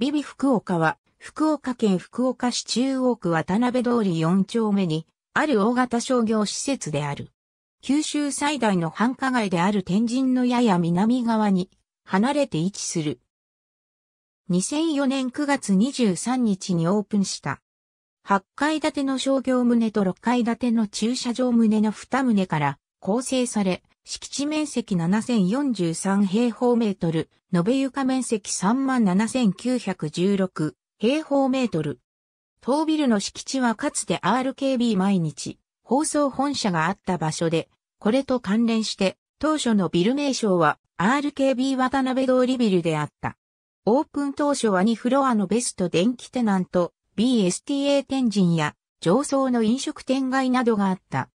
ビビ福岡は、福岡県福岡市中央区渡辺通り4丁目に、ある大型商業施設である。九州最大の繁華街である天神のやや南側に、離れて位置する。2004年9月23日にオープンした。8階建ての商業棟と6階建ての駐車場棟の2棟から構成され、敷地面積7043平方メートル、延べ床面積37916平方メートル。当ビルの敷地はかつて RKB 毎日放送本社があった場所で、これと関連して当初のビル名称は RKB 渡辺通りビルであった。オープン当初は2フロアのベスト電気テナント、BSTA 天神や上層の飲食店街などがあった。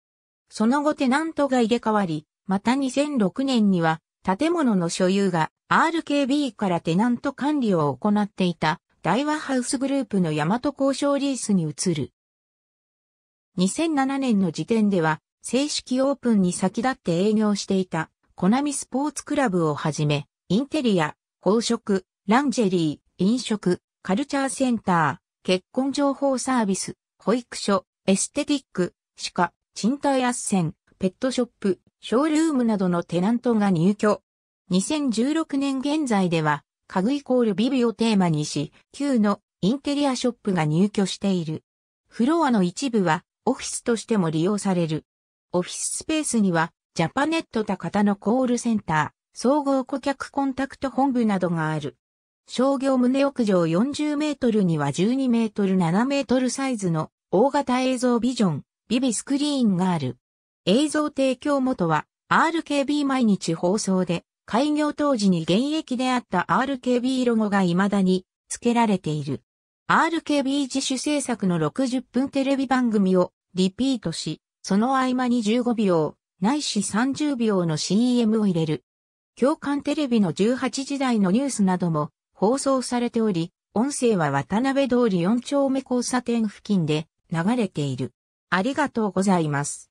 その後テナントが入れ替わり、また2006年には、建物の所有が RKB からテナント管理を行っていた大和ハウスグループの大和交渉リースに移る。2007年の時点では正式オープンに先立って営業していたコナミスポーツクラブをはじめ、インテリア、宝飾、ランジェリー、飲食、カルチャーセンター、結婚情報サービス、保育所、エステティック、歯科、賃貸斡旋、ペットショップ、ショールームなどのテナントが入居。2016年現在では、家具イコールビビをテーマにし、旧のインテリアショップが入居している。フロアの一部はオフィスとしても利用される。オフィススペースには、ジャパネット高田のコールセンター、総合顧客コンタクト本部などがある。商業棟屋上40メートルには12メートル7メートルサイズの大型映像ビジョン、ビビスクリーンがある。映像提供元は RKB 毎日放送で開業当時に現役であった RKB ロゴが未だに付けられている。RKB 自主制作の60分テレビ番組をリピートし、その合間に15秒、ないし30秒の CM を入れる。共感テレビの18時台のニュースなども放送されており、音声は渡辺通り4丁目交差点付近で流れている。ありがとうございます。